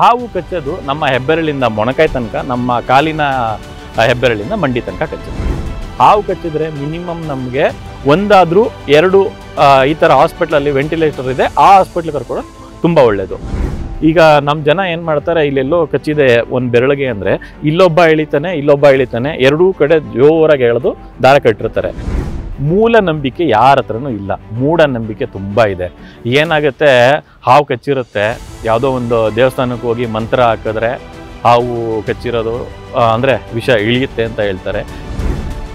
ಹಾವು ಕಚ್ಚೋದು ನಮ್ಮ ಹೆಬ್ಬೆರಳಿಂದ ಮೊಣಕಾಯಿ ತನಕ ನಮ್ಮ ಕಾಲಿನ ಹೆಬ್ಬೆರಳಿಂದ ಮಂಡಿ ತನಕ ಕಚ್ಚೋದು ಹಾವು ಕಚ್ಚಿದ್ರೆ ಮಿನಿಮಮ್ ನಮಗೆ ಒಂದಾದರೂ ಎರಡು ಈ ಥರ ಹಾಸ್ಪಿಟ್ಲಲ್ಲಿ ವೆಂಟಿಲೇಟರ್ ಇದೆ ಆ ಹಾಸ್ಪಿಟ್ಲ್ ಕರ್ಕೊಳ್ಳೋದು ತುಂಬ ಒಳ್ಳೆಯದು ಈಗ ನಮ್ಮ ಜನ ಏನು ಮಾಡ್ತಾರೆ ಇಲ್ಲೆಲ್ಲೋ ಕಚ್ಚಿದೆ ಒಂದು ಬೆರಳಿಗೆ ಅಂದರೆ ಇಲ್ಲೊಬ್ಬ ಇಳಿತಾನೆ ಇಲ್ಲೊಬ್ಬ ಇಳಿತಾನೆ ಎರಡೂ ಕಡೆ ಜೋರಾಗಿ ಎಳೆದು ದಾರ ಕಟ್ಟಿರ್ತಾರೆ ಮೂಲ ನಂಬಿಕೆ ಯಾರ ಹತ್ರನೂ ಇಲ್ಲ ಮೂಢನಂಬಿಕೆ ತುಂಬ ಇದೆ ಏನಾಗುತ್ತೆ ಹಾವು ಕಚ್ಚಿರುತ್ತೆ ಯಾವುದೋ ಒಂದು ದೇವಸ್ಥಾನಕ್ಕೆ ಹೋಗಿ ಮಂತ್ರ ಹಾಕಿದ್ರೆ ಹಾವು ಕಚ್ಚಿರೋದು ಅಂದರೆ ವಿಷ ಇಳಿಯುತ್ತೆ ಅಂತ ಹೇಳ್ತಾರೆ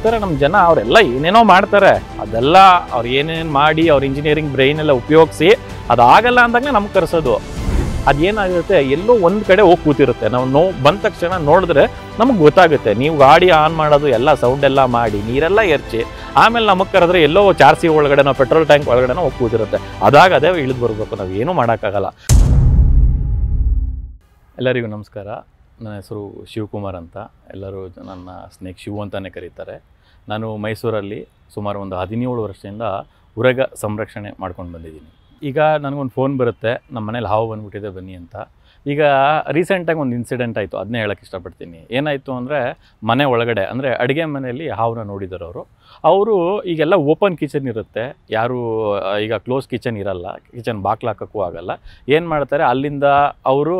ಥರ ನಮ್ಮ ಜನ ಅವರೆಲ್ಲ ಏನೇನೋ ಮಾಡ್ತಾರೆ ಅದೆಲ್ಲ ಅವ್ರು ಏನೇನು ಮಾಡಿ ಅವ್ರ ಇಂಜಿನಿಯರಿಂಗ್ ಬ್ರೈನೆಲ್ಲ ಉಪಯೋಗಿಸಿ ಅದಾಗಲ್ಲ ಅಂದಾಗ ನಮ್ಗೆ ಕರೆಸೋದು ಅದೇನಾಗಿರುತ್ತೆ ಎಲ್ಲೋ ಒಂದು ಕಡೆ ಹೋಗಿ ಕೂತಿರುತ್ತೆ ನಾವು ನೋ ಬಂದ ತಕ್ಷಣ ನೋಡಿದ್ರೆ ನಮಗೆ ಗೊತ್ತಾಗುತ್ತೆ ನೀವು ಗಾಡಿ ಆನ್ ಮಾಡೋದು ಎಲ್ಲ ಸೌಂಡ್ ಎಲ್ಲ ಮಾಡಿ ನೀರೆಲ್ಲ ಎರ್ಚಿ ಆಮೇಲೆ ನಮಗೆ ಕರೆದ್ರೆ ಎಲ್ಲೋ ಚಾರ್ಸಿ ಒಳಗಡೆ ನಾವು ಪೆಟ್ರೋಲ್ ಟ್ಯಾಂಕ್ ಒಳಗಡೆ ಹೋಗಿ ಕೂತಿರುತ್ತೆ ಅದೇ ಇಳಿದು ಬರಬೇಕು ನಾವು ಏನೂ ಮಾಡೋಕ್ಕಾಗಲ್ಲ ಎಲ್ಲರಿಗೂ ನಮಸ್ಕಾರ ನನ್ನ ಹೆಸರು ಶಿವಕುಮಾರ್ ಅಂತ ಎಲ್ಲರೂ ನನ್ನ ಸ್ನೇಹ್ ಶಿವು ಅಂತಲೇ ಕರೀತಾರೆ ನಾನು ಮೈಸೂರಲ್ಲಿ ಸುಮಾರು ಒಂದು ಹದಿನೇಳು ವರ್ಷದಿಂದ ಉರಗ ಸಂರಕ್ಷಣೆ ಮಾಡ್ಕೊಂಡು ಬಂದಿದ್ದೀನಿ ಈಗ ನನಗೊಂದು ಫೋನ್ ಬರುತ್ತೆ ನಮ್ಮ ಮನೇಲಿ ಹಾವು ಬಂದುಬಿಟ್ಟಿದೆ ಬನ್ನಿ ಅಂತ ಈಗ ರೀಸೆಂಟಾಗಿ ಒಂದು ಇನ್ಸಿಡೆಂಟ್ ಆಯಿತು ಅದನ್ನೇ ಹೇಳೋಕ್ಕೆ ಇಷ್ಟಪಡ್ತೀನಿ ಏನಾಯಿತು ಅಂದರೆ ಮನೆ ಒಳಗಡೆ ಅಂದರೆ ಅಡುಗೆ ಮನೆಯಲ್ಲಿ ಹಾವನ್ನ ನೋಡಿದ್ದಾರೆ ಅವರು ಅವರು ಈಗೆಲ್ಲ ಓಪನ್ ಕಿಚನ್ ಇರುತ್ತೆ ಯಾರು ಈಗ ಕ್ಲೋಸ್ ಕಿಚನ್ ಇರಲ್ಲ ಕಿಚನ್ ಬಾಕ್ಲು ಹಾಕೋಕ್ಕೂ ಆಗಲ್ಲ ಏನು ಮಾಡ್ತಾರೆ ಅಲ್ಲಿಂದ ಅವರು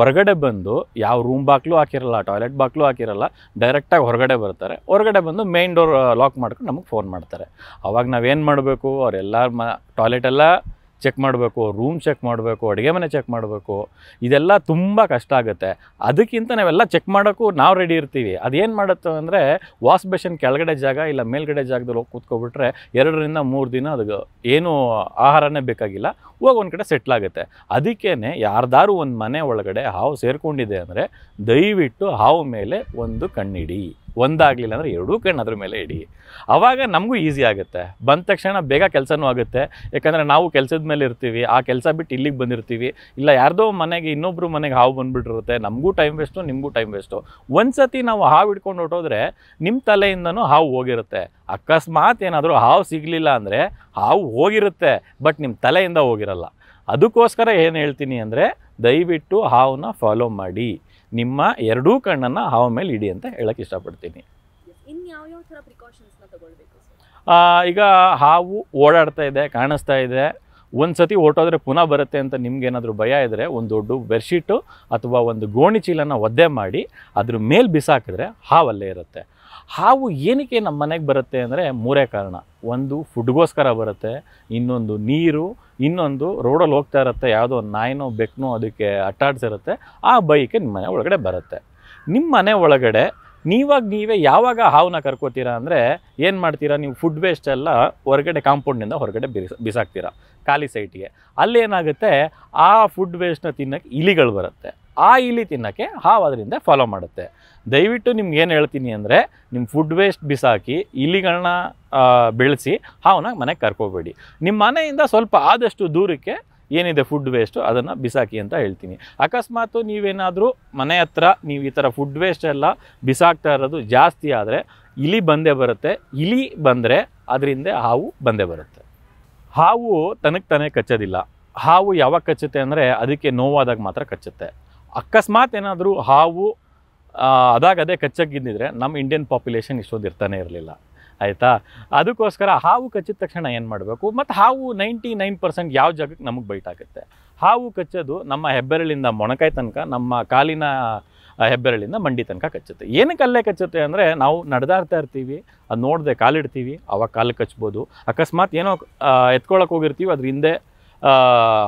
ಹೊರಗಡೆ ಬಂದು ಯಾವ ರೂಮ್ ಬಾಕ್ಲು ಹಾಕಿರಲ್ಲ ಟಾಯ್ಲೆಟ್ ಬಾಕ್ಲು ಹಾಕಿರಲ್ಲ ಡೈರೆಕ್ಟಾಗಿ ಹೊರಗಡೆ ಬರ್ತಾರೆ ಹೊರಗಡೆ ಬಂದು ಮೇನ್ ಡೋರ್ ಲಾಕ್ ಮಾಡ್ಕೊಂಡು ನಮಗೆ ಫೋನ್ ಮಾಡ್ತಾರೆ ಅವಾಗ ನಾವೇನು ಮಾಡಬೇಕು ಅವರೆಲ್ಲ ಮ ಟಾಯ್ಲೆಟೆಲ್ಲ ಚೆಕ್ ಮಾಡಬೇಕು ರೂಮ್ ಚೆಕ್ ಮಾಡಬೇಕು ಅಡುಗೆ ಮನೆ ಚೆಕ್ ಮಾಡಬೇಕು ಇದೆಲ್ಲ ತುಂಬ ಕಷ್ಟ ಆಗುತ್ತೆ ಅದಕ್ಕಿಂತ ನಾವೆಲ್ಲ ಚೆಕ್ ಮಾಡೋಕ್ಕೂ ನಾವು ರೆಡಿ ಇರ್ತೀವಿ ಅದೇನು ಮಾಡುತ್ತೆ ಅಂದರೆ ವಾಶ್ ಬೇಷನ್ ಕೆಳಗಡೆ ಜಾಗ ಇಲ್ಲ ಮೇಲ್ಗಡೆ ಜಾಗದಲ್ಲಿ ಹೋಗಿ ಕೂತ್ಕೊಬಿಟ್ರೆ ಎರಡರಿಂದ ಮೂರು ದಿನ ಅದು ಏನೂ ಆಹಾರನೇ ಬೇಕಾಗಿಲ್ಲ ಹೋಗಿ ಒಂದು ಕಡೆ ಸೆಟ್ಲಾಗುತ್ತೆ ಅದಕ್ಕೇ ಯಾರ್ದಾರು ಒಂದು ಮನೆ ಒಳಗಡೆ ಹಾವು ಸೇರಿಕೊಂಡಿದೆ ಅಂದರೆ ದಯವಿಟ್ಟು ಹಾವು ಮೇಲೆ ಒಂದು ಕಣ್ಣಿಡಿ ಒಂದಾಗಲಿಲ್ಲ ಅಂದರೆ ಎರಡೂ ಕಣ್ಣು ಅದ್ರ ಮೇಲೆ ಇಡಿ ಆವಾಗ ನಮಗೂ ಈಸಿ ಆಗುತ್ತೆ ಬಂದ ತಕ್ಷಣ ಬೇಗ ಕೆಲಸನೂ ಆಗುತ್ತೆ ಯಾಕಂದರೆ ನಾವು ಕೆಲಸದ ಮೇಲೆ ಇರ್ತೀವಿ ಆ ಕೆಲಸ ಬಿಟ್ಟು ಇಲ್ಲಿಗೆ ಬಂದಿರ್ತೀವಿ ಇಲ್ಲ ಯಾರ್ದೋ ಮನೆಗೆ ಇನ್ನೊಬ್ಬರು ಮನೆಗೆ ಹಾವು ಬಂದುಬಿಟ್ಟಿರುತ್ತೆ ನಮಗೂ ಟೈಮ್ ವೇಸ್ಟು ನಿಮಗೂ ಟೈಮ್ ವೇಸ್ಟು ಒಂದು ಸತಿ ನಾವು ಹಾವು ಇಟ್ಕೊಂಡು ಹೊಟ್ಟೋದ್ರೆ ನಿಮ್ಮ ತಲೆಯಿಂದನೂ ಹಾವು ಹೋಗಿರುತ್ತೆ ಅಕಸ್ಮಾತ್ ಏನಾದರೂ ಹಾವು ಸಿಗಲಿಲ್ಲ ಅಂದರೆ ಹಾವು ಹೋಗಿರುತ್ತೆ ಬಟ್ ನಿಮ್ಮ ತಲೆಯಿಂದ ಹೋಗಿರಲ್ಲ ಅದಕ್ಕೋಸ್ಕರ ಏನು ಹೇಳ್ತೀನಿ ಅಂದರೆ ದಯವಿಟ್ಟು ಹಾವನ್ನ ಫಾಲೋ ಮಾಡಿ ನಿಮ್ಮ ಎರಡೂ ಕಣ್ಣನ್ನು ಹಾವು ಮೇಲೆ ಇಡಿ ಅಂತ ಹೇಳಕ್ಕೆ ಇಷ್ಟಪಡ್ತೀನಿ ಈಗ ಹಾವು ಓಡಾಡ್ತಾ ಇದೆ ಕಾಣಿಸ್ತಾ ಇದೆ ಒಂದು ಸತಿ ಓಟೋದ್ರೆ ಪುನಃ ಬರುತ್ತೆ ಅಂತ ನಿಮ್ಗೇನಾದರೂ ಭಯ ಇದ್ದರೆ ಒಂದು ದೊಡ್ಡ ಬೆಡ್ಶೀಟು ಅಥವಾ ಒಂದು ಗೋಣಿ ಚೀಲನ ಒದ್ದೆ ಮಾಡಿ ಅದ್ರ ಮೇಲೆ ಬಿಸಾಕಿದ್ರೆ ಹಾವಲ್ಲೇ ಇರುತ್ತೆ ಹಾವು ಏನಕ್ಕೆ ನಮ್ಮ ಮನೆಗೆ ಬರುತ್ತೆ ಅಂದರೆ ಮೂರೇ ಕಾರಣ ಒಂದು ಫುಡ್ಗೋಸ್ಕರ ಬರುತ್ತೆ ಇನ್ನೊಂದು ನೀರು ಇನ್ನೊಂದು ರೋಡಲ್ಲಿ ಹೋಗ್ತಾ ಇರುತ್ತೆ ಯಾವುದೋ ಒಂದು ನಾಯಿನೋ ಬೆಕ್ಕನೋ ಅದಕ್ಕೆ ಅಟ್ಟಾಡ್ಸಿರುತ್ತೆ ಆ ಬೈಕೆ ನಿಮ್ಮ ಮನೆ ಒಳಗಡೆ ಬರುತ್ತೆ ನಿಮ್ಮ ಮನೆ ಒಳಗಡೆ ನೀವಾಗ ನೀವೇ ಯಾವಾಗ ಹಾವನ್ನ ಕರ್ಕೋತೀರಾ ಅಂದರೆ ಏನು ಮಾಡ್ತೀರಾ ನೀವು ಫುಡ್ ವೇಸ್ಟ್ ಎಲ್ಲ ಹೊರಗಡೆ ಕಾಂಪೌಂಡಿಂದ ಹೊರಗಡೆ ಬಿರಿಸ ಬಿಸಾಕ್ತೀರಾ ಖಾಲಿ ಸೈಟಿಗೆ ಅಲ್ಲೇನಾಗುತ್ತೆ ಆ ಫುಡ್ ವೇಸ್ಟ್ನ ತಿನ್ನೋಕ್ಕೆ ಇಲಿಗಳು ಬರುತ್ತೆ ಆ ಇಲಿ ತಿನ್ನೋಕ್ಕೆ ಹಾವು ಅದರಿಂದ ಫಾಲೋ ಮಾಡುತ್ತೆ ದಯವಿಟ್ಟು ನಿಮ್ಗೆ ಏನು ಹೇಳ್ತೀನಿ ಅಂದರೆ ನಿಮ್ಮ ಫುಡ್ ವೇಸ್ಟ್ ಬಿಸಾಕಿ ಇಲಿಗಳನ್ನ ಬೆಳೆಸಿ ಹಾವನ್ನ ಮನೆಗೆ ಕರ್ಕೋಬೇಡಿ ನಿಮ್ಮ ಮನೆಯಿಂದ ಸ್ವಲ್ಪ ಆದಷ್ಟು ದೂರಕ್ಕೆ ಏನಿದೆ ಫುಡ್ ವೇಸ್ಟು ಅದನ್ನು ಬಿಸಾಕಿ ಅಂತ ಹೇಳ್ತೀನಿ ಅಕಸ್ಮಾತು ನೀವೇನಾದರೂ ಮನೆ ಹತ್ರ ನೀವು ಈ ಥರ ಫುಡ್ ವೇಸ್ಟ್ ಎಲ್ಲ ಬಿಸಾಕ್ತಾ ಇರೋದು ಜಾಸ್ತಿ ಆದರೆ ಇಲಿ ಬಂದೇ ಬರುತ್ತೆ ಇಲಿ ಬಂದರೆ ಅದರಿಂದ ಹಾವು ಬಂದೇ ಬರುತ್ತೆ ಹಾವು ತನಗೆ ತಾನೇ ಕಚ್ಚೋದಿಲ್ಲ ಹಾವು ಯಾವಾಗ ಕಚ್ಚುತ್ತೆ ಅಂದರೆ ಅದಕ್ಕೆ ನೋವಾದಾಗ ಮಾತ್ರ ಕಚ್ಚುತ್ತೆ ಅಕಸ್ಮಾತ್ ಏನಾದರೂ ಹಾವು ಅದಾಗದೇ ಗಿದ್ದಿದ್ರೆ ನಮ್ಮ ಇಂಡಿಯನ್ ಪಾಪ್ಯುಲೇಷನ್ ಇಷ್ಟೊಂದು ಇರ್ತಾನೆ ಇರಲಿಲ್ಲ ಆಯಿತಾ ಅದಕ್ಕೋಸ್ಕರ ಹಾವು ಕಚ್ಚಿದ ತಕ್ಷಣ ಏನು ಮಾಡಬೇಕು ಮತ್ತು ಹಾವು ನೈಂಟಿ ನೈನ್ ಪರ್ಸೆಂಟ್ ಯಾವ ಜಾಗಕ್ಕೆ ನಮಗೆ ಬೈಟ್ ಆಗುತ್ತೆ ಹಾವು ಕಚ್ಚೋದು ನಮ್ಮ ಹೆಬ್ಬೆರಳಿಂದ ಮೊಣಕಾಯಿ ತನಕ ನಮ್ಮ ಕಾಲಿನ ಹೆಬ್ಬೆರಳಿಂದ ಮಂಡಿ ತನಕ ಕಚ್ಚುತ್ತೆ ಏನಕ್ಕೆ ಅಲ್ಲೇ ಕಚ್ಚುತ್ತೆ ಅಂದರೆ ನಾವು ನಡೆದಾಡ್ತಾ ಇರ್ತೀವಿ ಅದು ನೋಡದೆ ಕಾಲಿಡ್ತೀವಿ ಅವಾಗ ಕಾಲು ಕಚ್ಬೋದು ಅಕಸ್ಮಾತ್ ಏನೋ ಎತ್ಕೊಳ್ಳೋಕೆ ಹೋಗಿರ್ತೀವಿ ಅದ್ರ ಹಿಂದೆ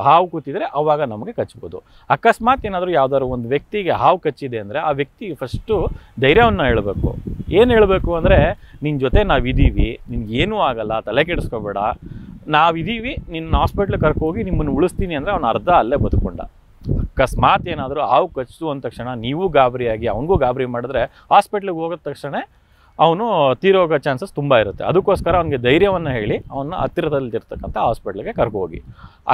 ಹಾವು ಕೂತಿದರೆ ಅವಾಗ ನಮಗೆ ಕಚ್ಬೋದು ಅಕಸ್ಮಾತ್ ಏನಾದರೂ ಯಾವ್ದಾದ್ರು ಒಂದು ವ್ಯಕ್ತಿಗೆ ಹಾವು ಕಚ್ಚಿದೆ ಅಂದರೆ ಆ ವ್ಯಕ್ತಿ ಫಸ್ಟು ಧೈರ್ಯವನ್ನು ಹೇಳಬೇಕು ಏನು ಹೇಳಬೇಕು ಅಂದರೆ ನಿನ್ನ ಜೊತೆ ನಾವಿದ್ದೀವಿ ನಿನ್ಗೇನೂ ಆಗಲ್ಲ ತಲೆ ಕೆಡಿಸ್ಕೋಬೇಡ ನಾವಿದ್ದೀವಿ ನಿನ್ನ ಹಾಸ್ಪಿಟ್ಲಿಗೆ ಕರ್ಕೋಗಿ ನಿಮ್ಮನ್ನು ಉಳಿಸ್ತೀನಿ ಅಂದರೆ ಅವನ ಅರ್ಧ ಅಲ್ಲೇ ಬದುಕೊಂಡ ಅಕಸ್ಮಾತ್ ಏನಾದರೂ ಹಾವು ಕಚ್ಚಿತು ಅಂದ ತಕ್ಷಣ ನೀವು ಗಾಬರಿಯಾಗಿ ಅವನಿಗೂ ಗಾಬರಿ ಮಾಡಿದ್ರೆ ಹಾಸ್ಪಿಟ್ಲಿಗೆ ಹೋಗೋದ ತಕ್ಷಣ ಅವನು ತೀರೋಗೋ ಚಾನ್ಸಸ್ ತುಂಬ ಇರುತ್ತೆ ಅದಕ್ಕೋಸ್ಕರ ಅವನಿಗೆ ಧೈರ್ಯವನ್ನು ಹೇಳಿ ಅವನ್ನ ಹತ್ತಿರದಲ್ಲಿರ್ತಕ್ಕಂಥ ಹಾಸ್ಪಿಟ್ಲಿಗೆ ಕರ್ಕೋಗಿ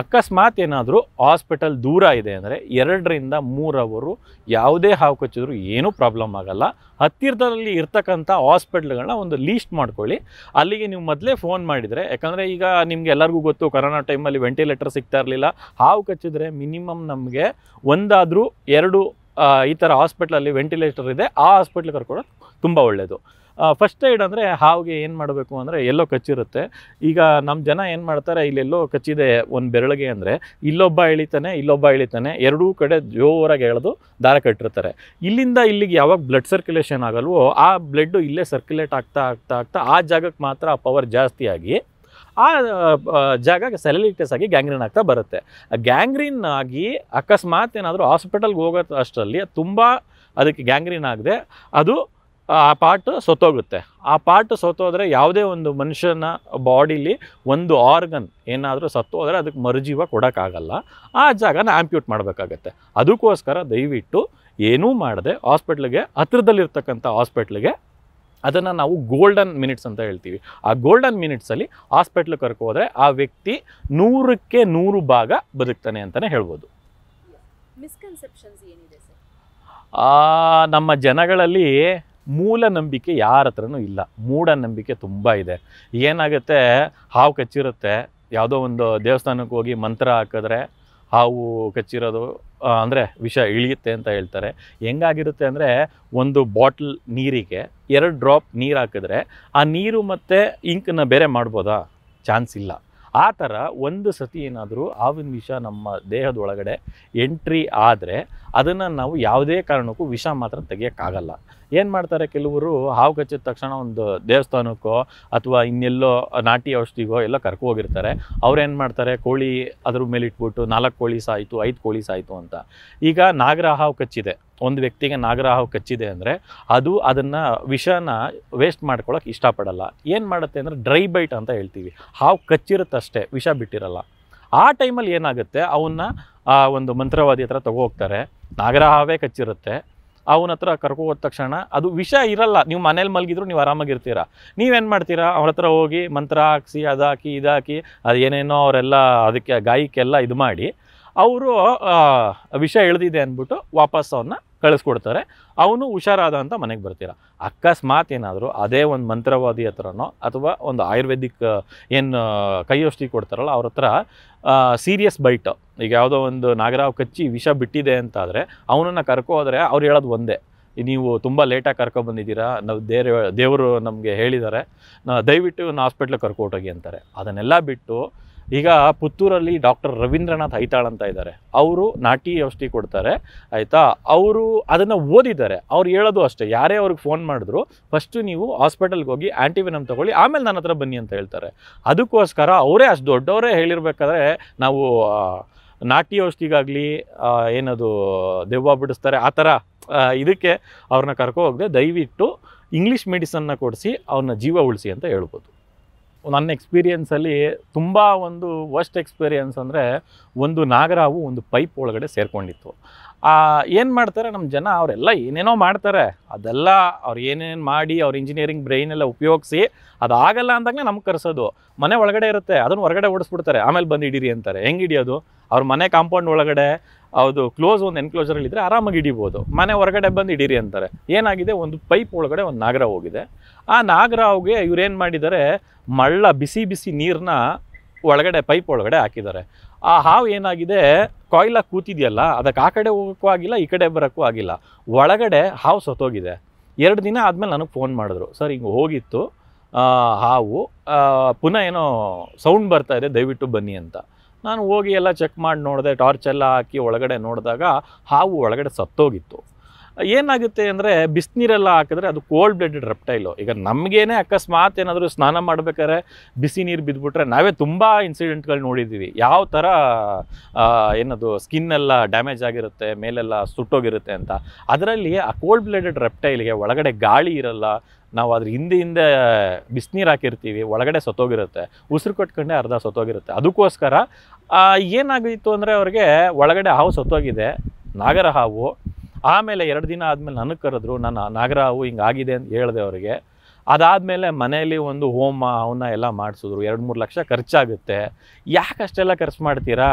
ಅಕಸ್ಮಾತ್ ಏನಾದರೂ ಹಾಸ್ಪಿಟಲ್ ದೂರ ಇದೆ ಅಂದರೆ ಎರಡರಿಂದ ಮೂರವರು ಯಾವುದೇ ಹಾವು ಕಚ್ಚಿದ್ರು ಏನೂ ಪ್ರಾಬ್ಲಮ್ ಆಗಲ್ಲ ಹತ್ತಿರದಲ್ಲಿ ಇರ್ತಕ್ಕಂಥ ಹಾಸ್ಪಿಟ್ಲ್ಗಳನ್ನ ಒಂದು ಲೀಸ್ಟ್ ಮಾಡ್ಕೊಳ್ಳಿ ಅಲ್ಲಿಗೆ ನೀವು ಮೊದಲೇ ಫೋನ್ ಮಾಡಿದರೆ ಯಾಕಂದರೆ ಈಗ ನಿಮಗೆ ಎಲ್ಲರಿಗೂ ಗೊತ್ತು ಕೊರೋನಾ ಟೈಮಲ್ಲಿ ವೆಂಟಿಲೇಟರ್ ಸಿಗ್ತಾ ಇರಲಿಲ್ಲ ಹಾವು ಕಚ್ಚಿದ್ರೆ ಮಿನಿಮಮ್ ನಮಗೆ ಒಂದಾದರೂ ಎರಡು ಈ ಥರ ಹಾಸ್ಪಿಟ್ಲಲ್ಲಿ ವೆಂಟಿಲೇಟರ್ ಇದೆ ಆ ಹಾಸ್ಪಿಟ್ಲ್ ಕರ್ಕೊಳ್ಳೋದು ತುಂಬ ಒಳ್ಳೆಯದು ಫಸ್ಟ್ ಏಡ್ ಅಂದರೆ ಹಾವಿಗೆ ಏನು ಮಾಡಬೇಕು ಅಂದರೆ ಎಲ್ಲೋ ಕಚ್ಚಿರುತ್ತೆ ಈಗ ನಮ್ಮ ಜನ ಏನು ಮಾಡ್ತಾರೆ ಇಲ್ಲೆಲ್ಲೋ ಕಚ್ಚಿದೆ ಒಂದು ಬೆರಳಿಗೆ ಅಂದರೆ ಇಲ್ಲೊಬ್ಬ ಇಳಿತಾನೆ ಇಲ್ಲೊಬ್ಬ ಇಳಿತಾನೆ ಎರಡೂ ಕಡೆ ಜೋರಾಗಿ ಎಳೆದು ದಾರ ಕಟ್ಟಿರ್ತಾರೆ ಇಲ್ಲಿಂದ ಇಲ್ಲಿಗೆ ಯಾವಾಗ ಬ್ಲಡ್ ಸರ್ಕ್ಯುಲೇಷನ್ ಆಗಲ್ವೋ ಆ ಬ್ಲಡ್ಡು ಇಲ್ಲೇ ಸರ್ಕ್ಯುಲೇಟ್ ಆಗ್ತಾ ಆಗ್ತಾ ಆಗ್ತಾ ಆ ಜಾಗಕ್ಕೆ ಮಾತ್ರ ಆ ಪವರ್ ಜಾಸ್ತಿಯಾಗಿ ಆ ಜಾಗಕ್ಕೆ ಸೆಲೆಲಿಟಸ್ ಆಗಿ ಗ್ಯಾಂಗ್ರೀನ್ ಆಗ್ತಾ ಬರುತ್ತೆ ಗ್ಯಾಂಗ್ರೀನ್ ಆಗಿ ಅಕಸ್ಮಾತ್ ಏನಾದರೂ ಹಾಸ್ಪಿಟಲ್ಗೆ ಹೋಗೋ ಅಷ್ಟರಲ್ಲಿ ತುಂಬ ಅದಕ್ಕೆ ಗ್ಯಾಂಗ್ರೀನ್ ಆಗದೆ ಅದು ಆ ಪಾರ್ಟ್ ಸೊತ್ತೋಗುತ್ತೆ ಆ ಪಾರ್ಟ್ ಸೊತ್ತೋದ್ರೆ ಯಾವುದೇ ಒಂದು ಮನುಷ್ಯನ ಬಾಡಿಲಿ ಒಂದು ಆರ್ಗನ್ ಏನಾದರೂ ಸತ್ತೋದ್ರೆ ಅದಕ್ಕೆ ಮರುಜೀವ ಕೊಡೋಕ್ಕಾಗಲ್ಲ ಆ ಜಾಗನ ಆ್ಯಂಪ್ಯೂಟ್ ಮಾಡಬೇಕಾಗತ್ತೆ ಅದಕ್ಕೋಸ್ಕರ ದಯವಿಟ್ಟು ಏನೂ ಮಾಡದೆ ಹಾಸ್ಪಿಟ್ಲಿಗೆ ಹತ್ತಿರದಲ್ಲಿರ್ತಕ್ಕಂಥ ಹಾಸ್ಪಿಟ್ಲಿಗೆ ಅದನ್ನು ನಾವು ಗೋಲ್ಡನ್ ಮಿನಿಟ್ಸ್ ಅಂತ ಹೇಳ್ತೀವಿ ಆ ಗೋಲ್ಡನ್ ಮಿನಿಟ್ಸಲ್ಲಿ ಹಾಸ್ಪಿಟ್ಲಿಗೆ ಕರ್ಕೋದ್ರೆ ಆ ವ್ಯಕ್ತಿ ನೂರಕ್ಕೆ ನೂರು ಭಾಗ ಬದುಕ್ತಾನೆ ಅಂತಲೇ ಹೇಳ್ಬೋದು ನಮ್ಮ ಜನಗಳಲ್ಲಿ ಮೂಲ ನಂಬಿಕೆ ಯಾರ ಹತ್ರನೂ ಇಲ್ಲ ಮೂಢನಂಬಿಕೆ ತುಂಬ ಇದೆ ಏನಾಗುತ್ತೆ ಹಾವು ಕಚ್ಚಿರುತ್ತೆ ಯಾವುದೋ ಒಂದು ದೇವಸ್ಥಾನಕ್ಕೆ ಹೋಗಿ ಮಂತ್ರ ಹಾಕಿದ್ರೆ ಹಾವು ಕಚ್ಚಿರೋದು ಅಂದರೆ ವಿಷ ಇಳಿಯುತ್ತೆ ಅಂತ ಹೇಳ್ತಾರೆ ಹೆಂಗಾಗಿರುತ್ತೆ ಅಂದರೆ ಒಂದು ಬಾಟ್ಲ್ ನೀರಿಗೆ ಎರಡು ಡ್ರಾಪ್ ನೀರು ಹಾಕಿದ್ರೆ ಆ ನೀರು ಮತ್ತು ಇಂಕನ್ನ ಬೇರೆ ಮಾಡ್ಬೋದಾ ಚಾನ್ಸ್ ಇಲ್ಲ ಆ ಥರ ಒಂದು ಸತಿ ಏನಾದರೂ ಹಾವಿನ ವಿಷ ನಮ್ಮ ದೇಹದೊಳಗಡೆ ಎಂಟ್ರಿ ಆದರೆ ಅದನ್ನು ನಾವು ಯಾವುದೇ ಕಾರಣಕ್ಕೂ ವಿಷ ಮಾತ್ರ ತೆಗಿಯೋಕ್ಕಾಗಲ್ಲ ಏನು ಮಾಡ್ತಾರೆ ಕೆಲವರು ಹಾವು ಕಚ್ಚಿದ ತಕ್ಷಣ ಒಂದು ದೇವಸ್ಥಾನಕ್ಕೋ ಅಥವಾ ಇನ್ನೆಲ್ಲೋ ನಾಟಿ ಔಷಧಿಗೋ ಎಲ್ಲ ಕರ್ಕೊ ಹೋಗಿರ್ತಾರೆ ಅವ್ರೇನು ಮಾಡ್ತಾರೆ ಕೋಳಿ ಅದ್ರ ಮೇಲೆ ಇಟ್ಬಿಟ್ಟು ನಾಲ್ಕು ಕೋಳಿ ಸಾಯಿತು ಐದು ಕೋಳಿ ಸಾಯಿತು ಅಂತ ಈಗ ನಾಗರ ಹಾವು ಕಚ್ಚಿದೆ ಒಂದು ವ್ಯಕ್ತಿಗೆ ಹಾವು ಕಚ್ಚಿದೆ ಅಂದರೆ ಅದು ಅದನ್ನು ವಿಷನ ವೇಸ್ಟ್ ಮಾಡ್ಕೊಳಕ್ಕೆ ಇಷ್ಟಪಡಲ್ಲ ಏನು ಮಾಡುತ್ತೆ ಅಂದರೆ ಡ್ರೈ ಬೈಟ್ ಅಂತ ಹೇಳ್ತೀವಿ ಹಾವು ಕಚ್ಚಿರುತ್ತಷ್ಟೇ ವಿಷ ಬಿಟ್ಟಿರಲ್ಲ ಆ ಟೈಮಲ್ಲಿ ಏನಾಗುತ್ತೆ ಅವನ್ನ ಆ ಒಂದು ಮಂತ್ರವಾದಿ ಹತ್ರ ಹೋಗ್ತಾರೆ ನಾಗರಹಾವೇ ಕಚ್ಚಿರುತ್ತೆ ಅವನ ಹತ್ರ ಕರ್ಕೊ ತಕ್ಷಣ ಅದು ವಿಷ ಇರಲ್ಲ ನೀವು ಮನೇಲಿ ಮಲಗಿದ್ರು ನೀವು ಆರಾಮಾಗಿರ್ತೀರ ನೀವೇನು ಮಾಡ್ತೀರಾ ಅವ್ರ ಹತ್ರ ಹೋಗಿ ಮಂತ್ರ ಹಾಕಿಸಿ ಅದಾಕಿ ಇದಾಕಿ ಅದು ಏನೇನೋ ಅವರೆಲ್ಲ ಅದಕ್ಕೆ ಗಾಯಕ್ಕೆಲ್ಲ ಇದು ಮಾಡಿ ಅವರು ವಿಷ ಎಳೆದಿದೆ ಅಂದ್ಬಿಟ್ಟು ವಾಪಸ್ ಅವನ್ನ ಕಳಿಸ್ಕೊಡ್ತಾರೆ ಅವನು ಹುಷಾರಾದ ಅಂತ ಮನೆಗೆ ಬರ್ತೀರ ಅಕಸ್ಮಾತ್ ಏನಾದರೂ ಅದೇ ಒಂದು ಮಂತ್ರವಾದಿ ಹತ್ರನೋ ಅಥವಾ ಒಂದು ಆಯುರ್ವೇದಿಕ್ ಏನು ಕೈ ಔಷಧಿ ಕೊಡ್ತಾರಲ್ಲ ಅವ್ರ ಹತ್ರ ಸೀರಿಯಸ್ ಬೈಟ್ ಈಗ ಯಾವುದೋ ಒಂದು ನಾಗರಾವ್ ಕಚ್ಚಿ ವಿಷ ಬಿಟ್ಟಿದೆ ಅಂತಾದರೆ ಅವನನ್ನು ಕರ್ಕೋದ್ರೆ ಅವ್ರು ಹೇಳೋದು ಒಂದೇ ನೀವು ತುಂಬ ಲೇಟಾಗಿ ಕರ್ಕೊಬಂದಿದ್ದೀರಾ ನಾವು ದೇವ್ರ ದೇವರು ನಮಗೆ ಹೇಳಿದ್ದಾರೆ ದಯವಿಟ್ಟು ಹಾಸ್ಪಿಟ್ಲಿಗೆ ಹೋಗಿ ಅಂತಾರೆ ಅದನ್ನೆಲ್ಲ ಬಿಟ್ಟು ಈಗ ಪುತ್ತೂರಲ್ಲಿ ಡಾಕ್ಟರ್ ರವೀಂದ್ರನಾಥ್ ಐತಾಳ್ ಅಂತ ಇದ್ದಾರೆ ಅವರು ನಾಟಿ ಔಷಧಿ ಕೊಡ್ತಾರೆ ಆಯಿತಾ ಅವರು ಅದನ್ನು ಓದಿದ್ದಾರೆ ಅವ್ರು ಹೇಳೋದು ಅಷ್ಟೇ ಯಾರೇ ಅವ್ರಿಗೆ ಫೋನ್ ಮಾಡಿದ್ರು ಫಸ್ಟು ನೀವು ಹಾಸ್ಪಿಟಲ್ಗೆ ಹೋಗಿ ಆ್ಯಂಟಿವಿನಮ್ ತೊಗೊಳ್ಳಿ ಆಮೇಲೆ ನನ್ನ ಹತ್ರ ಬನ್ನಿ ಅಂತ ಹೇಳ್ತಾರೆ ಅದಕ್ಕೋಸ್ಕರ ಅವರೇ ಅಷ್ಟು ದೊಡ್ಡವರೇ ಹೇಳಿರ್ಬೇಕಾದ್ರೆ ನಾವು ನಾಟಿ ಔಷಧಿಗಾಗಲಿ ಏನದು ದೆವ್ವ ಬಿಡಿಸ್ತಾರೆ ಆ ಥರ ಇದಕ್ಕೆ ಅವ್ರನ್ನ ಕರ್ಕೊ ಹೋಗದೆ ದಯವಿಟ್ಟು ಇಂಗ್ಲೀಷ್ ಮೆಡಿಸನ್ನ ಕೊಡಿಸಿ ಅವ್ರನ್ನ ಜೀವ ಉಳಿಸಿ ಅಂತ ಹೇಳ್ಬೋದು ನನ್ನ ಎಕ್ಸ್ಪೀರಿಯೆನ್ಸಲ್ಲಿ ತುಂಬ ಒಂದು ವರ್ಸ್ಟ್ ಎಕ್ಸ್ಪೀರಿಯೆನ್ಸ್ ಅಂದರೆ ಒಂದು ನಾಗರಾವು ಒಂದು ಪೈಪ್ ಒಳಗಡೆ ಸೇರಿಕೊಂಡಿತ್ತು ಏನು ಮಾಡ್ತಾರೆ ನಮ್ಮ ಜನ ಅವರೆಲ್ಲ ಏನೇನೋ ಮಾಡ್ತಾರೆ ಅದೆಲ್ಲ ಅವ್ರು ಏನೇನು ಮಾಡಿ ಅವ್ರ ಇಂಜಿನಿಯರಿಂಗ್ ಬ್ರೈನ್ ಎಲ್ಲ ಉಪಯೋಗಿಸಿ ಅದಾಗಲ್ಲ ಅಂದಾಗ ನಮ್ಗೆ ಕರೆಸೋದು ಮನೆ ಒಳಗಡೆ ಇರುತ್ತೆ ಅದನ್ನು ಹೊರಗಡೆ ಓಡಿಸ್ಬಿಡ್ತಾರೆ ಆಮೇಲೆ ಬಂದು ಹಿಡೀರಿ ಅಂತಾರೆ ಹೆಂಗೆ ಹಿಡಿಯೋದು ಅವ್ರ ಮನೆ ಕಾಂಪೌಂಡ್ ಒಳಗಡೆ ಅದು ಕ್ಲೋಸ್ ಒಂದು ಎನ್ಕ್ಲೋಸರಲ್ಲಿ ಇದ್ದರೆ ಆರಾಮಾಗಿ ಹಿಡಿಬೋದು ಮನೆ ಹೊರಗಡೆ ಬಂದು ಹಿಡೀರಿ ಅಂತಾರೆ ಏನಾಗಿದೆ ಒಂದು ಪೈಪ್ ಒಳಗಡೆ ಒಂದು ನಾಗರ ಹೋಗಿದೆ ಆ ನಾಗರ ನಾಗರಾವ್ಗೆ ಇವ್ರೇನು ಮಾಡಿದ್ದಾರೆ ಮಳ್ಳ ಬಿಸಿ ಬಿಸಿ ನೀರನ್ನ ಒಳಗಡೆ ಪೈಪ್ ಒಳಗಡೆ ಹಾಕಿದ್ದಾರೆ ಆ ಹಾವು ಏನಾಗಿದೆ ಕಾಯಿಲಾಗಿ ಕೂತಿದೆಯಲ್ಲ ಅದಕ್ಕೆ ಆ ಕಡೆ ಹೋಗೋಕ್ಕೂ ಆಗಿಲ್ಲ ಈ ಕಡೆ ಬರೋಕ್ಕೂ ಆಗಿಲ್ಲ ಒಳಗಡೆ ಹಾವು ಸತ್ತೋಗಿದೆ ಎರಡು ದಿನ ಆದಮೇಲೆ ನನಗೆ ಫೋನ್ ಮಾಡಿದ್ರು ಸರ್ ಹಿಂಗೆ ಹೋಗಿತ್ತು ಹಾವು ಪುನಃ ಏನೋ ಸೌಂಡ್ ಬರ್ತಾ ಇದೆ ದಯವಿಟ್ಟು ಬನ್ನಿ ಅಂತ ನಾನು ಹೋಗಿ ಎಲ್ಲ ಚೆಕ್ ಮಾಡಿ ನೋಡಿದೆ ಟಾರ್ಚ್ ಎಲ್ಲ ಹಾಕಿ ಒಳಗಡೆ ನೋಡಿದಾಗ ಹಾವು ಒಳಗಡೆ ಸತ್ತೋಗಿತ್ತು ಏನಾಗುತ್ತೆ ಅಂದರೆ ಬಿಸಿನೀರೆಲ್ಲ ಹಾಕಿದ್ರೆ ಅದು ಕೋಲ್ಡ್ ಬ್ಲಡೆಡ್ ರೆಪ್ಟೈಲು ಈಗ ನಮಗೇನೆ ಅಕಸ್ಮಾತ್ ಏನಾದರೂ ಸ್ನಾನ ಮಾಡಬೇಕಾದ್ರೆ ಬಿಸಿ ನೀರು ಬಿದ್ದುಬಿಟ್ರೆ ನಾವೇ ತುಂಬ ಇನ್ಸಿಡೆಂಟ್ಗಳು ನೋಡಿದ್ದೀವಿ ಯಾವ ಥರ ಏನದು ಸ್ಕಿನ್ನೆಲ್ಲ ಡ್ಯಾಮೇಜ್ ಆಗಿರುತ್ತೆ ಮೇಲೆಲ್ಲ ಸುಟ್ಟೋಗಿರುತ್ತೆ ಅಂತ ಅದರಲ್ಲಿ ಆ ಕೋಲ್ಡ್ ಬ್ಲಡೆಡ್ ರೆಪ್ಟೈಲ್ಗೆ ಒಳಗಡೆ ಗಾಳಿ ಇರಲ್ಲ ನಾವು ಅದ್ರ ಹಿಂದೆ ಹಿಂದೆ ಬಿಸಿನೀರು ಹಾಕಿರ್ತೀವಿ ಒಳಗಡೆ ಸತ್ತೋಗಿರುತ್ತೆ ಉಸಿರು ಕಟ್ಕೊಂಡೆ ಅರ್ಧ ಸತ್ತೋಗಿರುತ್ತೆ ಅದಕ್ಕೋಸ್ಕರ ಏನಾಗಿತ್ತು ಅಂದರೆ ಅವ್ರಿಗೆ ಒಳಗಡೆ ಹಾವು ಸತ್ತೋಗಿದೆ ನಾಗರ ಹಾವು ಆಮೇಲೆ ಎರಡು ದಿನ ಆದಮೇಲೆ ನನಗೆ ಕರೆದ್ರು ನಾನು ನಾಗರ ಹಾವು ಆಗಿದೆ ಅಂತ ಹೇಳಿದೆ ಅವರಿಗೆ ಅದಾದಮೇಲೆ ಮನೆಯಲ್ಲಿ ಒಂದು ಹೋಮ ಅವನ್ನ ಎಲ್ಲ ಮಾಡಿಸಿದ್ರು ಎರಡು ಮೂರು ಲಕ್ಷ ಖರ್ಚಾಗುತ್ತೆ ಯಾಕೆ ಅಷ್ಟೆಲ್ಲ ಖರ್ಚು ಮಾಡ್ತೀರಾ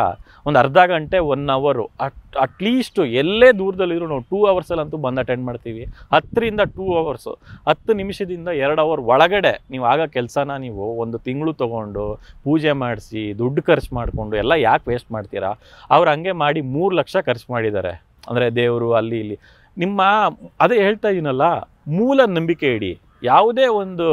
ಒಂದು ಅರ್ಧ ಗಂಟೆ ಒನ್ ಅವರು ಅಟ್ ಅಟ್ಲೀಸ್ಟು ಎಲ್ಲೇ ದೂರದಲ್ಲಿದ್ರು ನಾವು ಟೂ ಅವರ್ಸಲ್ಲಂತೂ ಬಂದು ಅಟೆಂಡ್ ಮಾಡ್ತೀವಿ ಹತ್ತರಿಂದ ಟೂ ಅವರ್ಸು ಹತ್ತು ನಿಮಿಷದಿಂದ ಎರಡು ಅವರ್ ಒಳಗಡೆ ನೀವು ಆಗ ಕೆಲಸನ ನೀವು ಒಂದು ತಿಂಗಳು ತೊಗೊಂಡು ಪೂಜೆ ಮಾಡಿಸಿ ದುಡ್ಡು ಖರ್ಚು ಮಾಡಿಕೊಂಡು ಎಲ್ಲ ಯಾಕೆ ವೇಸ್ಟ್ ಮಾಡ್ತೀರಾ ಅವ್ರು ಹಂಗೆ ಮಾಡಿ ಮೂರು ಲಕ್ಷ ಖರ್ಚು ಮಾಡಿದ್ದಾರೆ ಅಂದರೆ ದೇವರು ಅಲ್ಲಿ ಇಲ್ಲಿ ನಿಮ್ಮ ಅದೇ ಹೇಳ್ತಾ ಇದ್ದೀನಲ್ಲ ಮೂಲ ನಂಬಿಕೆ ಇಡಿ ಯಾವುದೇ ಒಂದು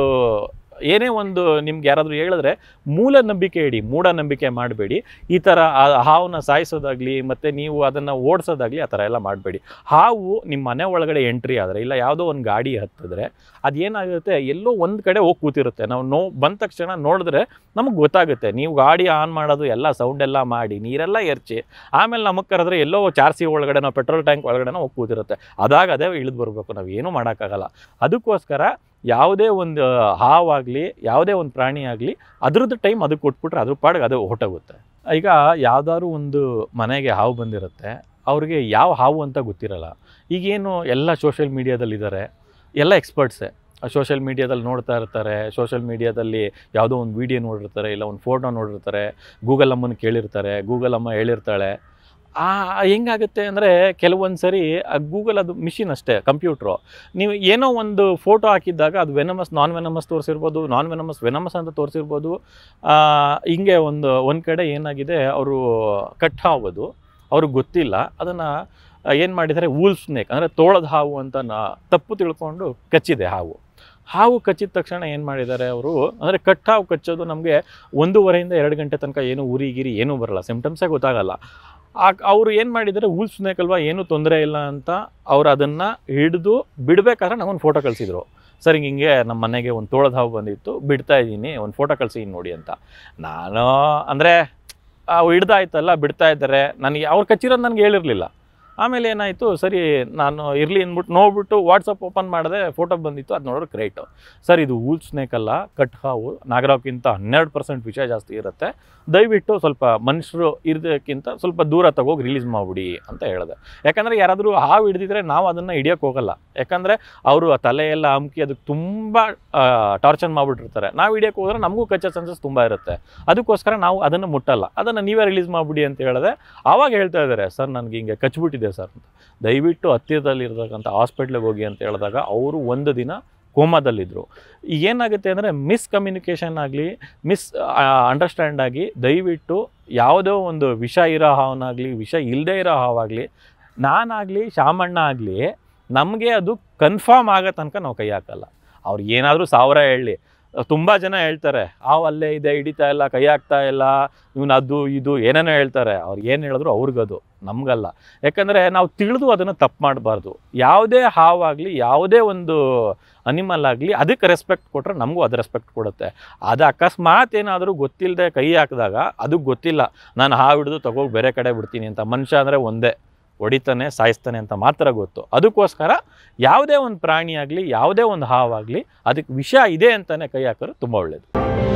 ಏನೇ ಒಂದು ನಿಮ್ಗೆ ಯಾರಾದರೂ ಹೇಳಿದ್ರೆ ಮೂಲ ನಂಬಿಕೆ ಇಡಿ ಮೂಢನಂಬಿಕೆ ಮಾಡಬೇಡಿ ಈ ಥರ ಹಾವನ್ನ ಸಾಯಿಸೋದಾಗಲಿ ಮತ್ತು ನೀವು ಅದನ್ನು ಓಡಿಸೋದಾಗಲಿ ಆ ಥರ ಎಲ್ಲ ಮಾಡಬೇಡಿ ಹಾವು ನಿಮ್ಮ ಮನೆ ಒಳಗಡೆ ಎಂಟ್ರಿ ಆದರೆ ಇಲ್ಲ ಯಾವುದೋ ಒಂದು ಗಾಡಿ ಹತ್ತಿದ್ರೆ ಅದೇನಾಗುತ್ತೆ ಎಲ್ಲೋ ಒಂದು ಕಡೆ ಹೋಗಿ ಕೂತಿರುತ್ತೆ ನಾವು ನೋ ಬಂದ ತಕ್ಷಣ ನೋಡಿದ್ರೆ ನಮಗೆ ಗೊತ್ತಾಗುತ್ತೆ ನೀವು ಗಾಡಿ ಆನ್ ಮಾಡೋದು ಎಲ್ಲ ಸೌಂಡ್ ಮಾಡಿ ನೀರೆಲ್ಲ ಎರ್ಚಿ ಆಮೇಲೆ ನಮಗೆ ಕರೆದ್ರೆ ಎಲ್ಲೋ ಚಾರ್ಸಿ ಒಳಗಡೆ ನಾವು ಪೆಟ್ರೋಲ್ ಟ್ಯಾಂಕ್ ಒಳಗಡೆ ಹೋಗಿ ಕೂತಿರುತ್ತೆ ಅದಾಗ ಅದೇ ಇಳಿದು ಬರಬೇಕು ನಾವು ಏನೂ ಮಾಡೋಕ್ಕಾಗಲ್ಲ ಅದಕ್ಕೋಸ್ಕರ ಯಾವುದೇ ಒಂದು ಹಾವಾಗಲಿ ಯಾವುದೇ ಒಂದು ಪ್ರಾಣಿ ಆಗಲಿ ಅದ್ರದ್ದು ಟೈಮ್ ಅದಕ್ಕೆ ಕೊಟ್ಬಿಟ್ರೆ ಅದ್ರ ಪಾಡಿಗೆ ಅದು ಹೊಟ್ಟೋಗುತ್ತೆ ಈಗ ಯಾವುದಾದ್ರು ಒಂದು ಮನೆಗೆ ಹಾವು ಬಂದಿರುತ್ತೆ ಅವ್ರಿಗೆ ಯಾವ ಹಾವು ಅಂತ ಗೊತ್ತಿರಲ್ಲ ಈಗೇನು ಎಲ್ಲ ಸೋಷಿಯಲ್ ಮೀಡಿಯಾದಲ್ಲಿದ್ದಾರೆ ಎಲ್ಲ ಎಕ್ಸ್ಪರ್ಟ್ಸೇ ಸೋಷಿಯಲ್ ಮೀಡಿಯಾದಲ್ಲಿ ನೋಡ್ತಾ ಇರ್ತಾರೆ ಸೋಷಿಯಲ್ ಮೀಡಿಯಾದಲ್ಲಿ ಯಾವುದೋ ಒಂದು ವೀಡಿಯೋ ನೋಡಿರ್ತಾರೆ ಇಲ್ಲ ಒಂದು ಫೋಟೋ ನೋಡಿರ್ತಾರೆ ಗೂಗಲ್ ಅಮ್ಮನ ಕೇಳಿರ್ತಾರೆ ಗೂಗಲ್ ಅಮ್ಮ ಹೇಳಿರ್ತಾಳೆ ಆ ಹೆಂಗಾಗುತ್ತೆ ಅಂದರೆ ಕೆಲವೊಂದು ಸರಿ ಗೂಗಲ್ ಅದು ಮಿಷಿನ್ ಅಷ್ಟೇ ಕಂಪ್ಯೂಟ್ರು ನೀವು ಏನೋ ಒಂದು ಫೋಟೋ ಹಾಕಿದ್ದಾಗ ಅದು ವೆನಮಸ್ ನಾನ್ ವೆನಮಸ್ ತೋರಿಸಿರ್ಬೋದು ನಾನ್ ವೆನಮಸ್ ವೆನಮಸ್ ಅಂತ ತೋರಿಸಿರ್ಬೋದು ಹಿಂಗೆ ಒಂದು ಒಂದು ಕಡೆ ಏನಾಗಿದೆ ಅವರು ಕಟ್ ಆಗೋದು ಅವ್ರಿಗೆ ಗೊತ್ತಿಲ್ಲ ಅದನ್ನು ಏನು ಮಾಡಿದರೆ ಊಲ್ ಸ್ನೇಕ್ ಅಂದರೆ ತೋಳದ ಹಾವು ಅಂತ ತಪ್ಪು ತಿಳ್ಕೊಂಡು ಕಚ್ಚಿದೆ ಹಾವು ಹಾವು ಕಚ್ಚಿದ ತಕ್ಷಣ ಏನು ಮಾಡಿದ್ದಾರೆ ಅವರು ಅಂದರೆ ಕಟ್ ಹಾವು ಕಚ್ಚೋದು ನಮಗೆ ಒಂದೂವರೆಯಿಂದ ಎರಡು ಗಂಟೆ ತನಕ ಏನು ಉರಿ ಗಿರಿ ಏನೂ ಬರಲ್ಲ ಸಿಂಪ್ಟಮ್ಸೇ ಗೊತ್ತಾಗಲ್ಲ ಆ ಅವ್ರು ಏನು ಮಾಡಿದರೆ ಹೂಲ್ ಅಲ್ವಾ ಏನೂ ತೊಂದರೆ ಇಲ್ಲ ಅಂತ ಅವ್ರು ಅದನ್ನು ಹಿಡಿದು ಬಿಡಬೇಕಾದ್ರೆ ಒಂದು ಫೋಟೋ ಕಳಿಸಿದ್ರು ಸರ್ ಹಿಂಗೆ ಹಿಂಗೆ ನಮ್ಮ ಮನೆಗೆ ಒಂದು ತೋಳದ ಹಾವು ಬಂದಿತ್ತು ಬಿಡ್ತಾ ಇದ್ದೀನಿ ಒಂದು ಫೋಟೋ ಕಳಿಸಿ ನೋಡಿ ಅಂತ ನಾನು ಅಂದರೆ ಅವು ಹಿಡ್ದಾಯ್ತಲ್ಲ ಬಿಡ್ತಾ ಇದ್ದಾರೆ ನನಗೆ ಅವ್ರು ಕಚ್ಚಿರೋದು ನನಗೆ ಹೇಳಿರಲಿಲ್ಲ ಆಮೇಲೆ ಏನಾಯಿತು ಸರಿ ನಾನು ಇರಲಿ ಅಂದ್ಬಿಟ್ಟು ನೋಡ್ಬಿಟ್ಟು ವಾಟ್ಸಪ್ ಓಪನ್ ಮಾಡಿದೆ ಫೋಟೋ ಬಂದಿತ್ತು ಅದು ನೋಡೋರು ಕ್ರೇಟು ಸರ್ ಇದು ಊಲ್ ಅಲ್ಲ ಕಟ್ ಹಾವು ನಾಗರಾವ್ಗಿಂತ ಹನ್ನೆರಡು ಪರ್ಸೆಂಟ್ ವಿಷಯ ಜಾಸ್ತಿ ಇರುತ್ತೆ ದಯವಿಟ್ಟು ಸ್ವಲ್ಪ ಮನುಷ್ಯರು ಇರೋದಕ್ಕಿಂತ ಸ್ವಲ್ಪ ದೂರ ತಗೋಗಿ ರಿಲೀಸ್ ಮಾಡಿಬಿಡಿ ಅಂತ ಹೇಳಿದೆ ಯಾಕಂದರೆ ಯಾರಾದರೂ ಹಾವು ಹಿಡಿದಿದ್ರೆ ನಾವು ಅದನ್ನು ಹಿಡಿಯೋಕೆ ಹೋಗಲ್ಲ ಯಾಕಂದರೆ ಅವರು ತಲೆಯೆಲ್ಲ ಹಮ್ಕಿ ಅದಕ್ಕೆ ತುಂಬ ಟಾರ್ಚರ್ ಮಾಡಿಬಿಟ್ಟಿರ್ತಾರೆ ನಾವು ಹಿಡಿಯೋಕೆ ಹೋದ್ರೆ ನಮಗೂ ಕಚ್ಚ ಚಾನ್ಸಸ್ ತುಂಬ ಇರುತ್ತೆ ಅದಕ್ಕೋಸ್ಕರ ನಾವು ಅದನ್ನು ಮುಟ್ಟಲ್ಲ ಅದನ್ನು ನೀವೇ ರಿಲೀಸ್ ಮಾಡಿಬಿಡಿ ಅಂತ ಹೇಳಿದೆ ಆವಾಗ ಹೇಳ್ತಾ ಇದ್ದಾರೆ ಸರ್ ನನಗೆ ಹಿಂಗೆ ಕಚ್ಬಿಟ್ಟಿದೆ ಇದೆ ಸರ್ ಅಂತ ದಯವಿಟ್ಟು ಹತ್ತಿರದಲ್ಲಿರ್ತಕ್ಕಂಥ ಹಾಸ್ಪಿಟ್ಲಿಗೆ ಹೋಗಿ ಅಂತ ಹೇಳಿದಾಗ ಅವರು ಒಂದು ದಿನ ಕೋಮಾದಲ್ಲಿದ್ದರು ಏನಾಗುತ್ತೆ ಅಂದರೆ ಮಿಸ್ಕಮ್ಯುನಿಕೇಷನ್ ಆಗಲಿ ಮಿಸ್ ಅಂಡರ್ಸ್ಟ್ಯಾಂಡ್ ಆಗಿ ದಯವಿಟ್ಟು ಯಾವುದೋ ಒಂದು ವಿಷ ಇರೋ ಹಾವನಾಗಲಿ ವಿಷ ಇಲ್ಲದೇ ಇರೋ ಹಾವಾಗಲಿ ನಾನಾಗಲಿ ಶಾಮಣ್ಣ ಆಗಲಿ ನಮಗೆ ಅದು ಕನ್ಫರ್ಮ್ ಆಗೋ ತನಕ ನಾವು ಕೈ ಹಾಕಲ್ಲ ಅವ್ರು ಏನಾದರೂ ಸಾವಿರ ಹೇಳಿ ತುಂಬ ಜನ ಹೇಳ್ತಾರೆ ಹಾವು ಅಲ್ಲೇ ಇದೆ ಹಿಡಿತಾ ಇಲ್ಲ ಕೈ ಹಾಕ್ತಾ ಇಲ್ಲ ಇವನು ಅದು ಇದು ಏನೇನೋ ಹೇಳ್ತಾರೆ ಅವ್ರು ಏನು ಹೇಳಿದ್ರು ಅವ್ರಿಗದು ನಮಗಲ್ಲ ಯಾಕಂದರೆ ನಾವು ತಿಳಿದು ಅದನ್ನು ತಪ್ಪು ಮಾಡಬಾರ್ದು ಯಾವುದೇ ಹಾವಾಗಲಿ ಯಾವುದೇ ಒಂದು ಅನಿಮಲ್ ಆಗಲಿ ಅದಕ್ಕೆ ರೆಸ್ಪೆಕ್ಟ್ ಕೊಟ್ಟರೆ ನಮಗೂ ಅದು ರೆಸ್ಪೆಕ್ಟ್ ಕೊಡುತ್ತೆ ಅದು ಅಕಸ್ಮಾತ್ ಏನಾದರೂ ಗೊತ್ತಿಲ್ಲದೆ ಕೈ ಹಾಕಿದಾಗ ಅದು ಗೊತ್ತಿಲ್ಲ ನಾನು ಹಾವು ಹಿಡಿದು ತಗೋಗಿ ಬೇರೆ ಕಡೆ ಬಿಡ್ತೀನಿ ಅಂತ ಮನುಷ್ಯ ಅಂದರೆ ಒಂದೇ ಹೊಡಿತಾನೆ ಸಾಯಿಸ್ತಾನೆ ಅಂತ ಮಾತ್ರ ಗೊತ್ತು ಅದಕ್ಕೋಸ್ಕರ ಯಾವುದೇ ಒಂದು ಪ್ರಾಣಿಯಾಗಲಿ ಯಾವುದೇ ಒಂದು ಹಾವಾಗಲಿ ಅದಕ್ಕೆ ವಿಷ ಇದೆ ಅಂತಲೇ ಕೈ ಹಾಕೋದು ತುಂಬ ಒಳ್ಳೆಯದು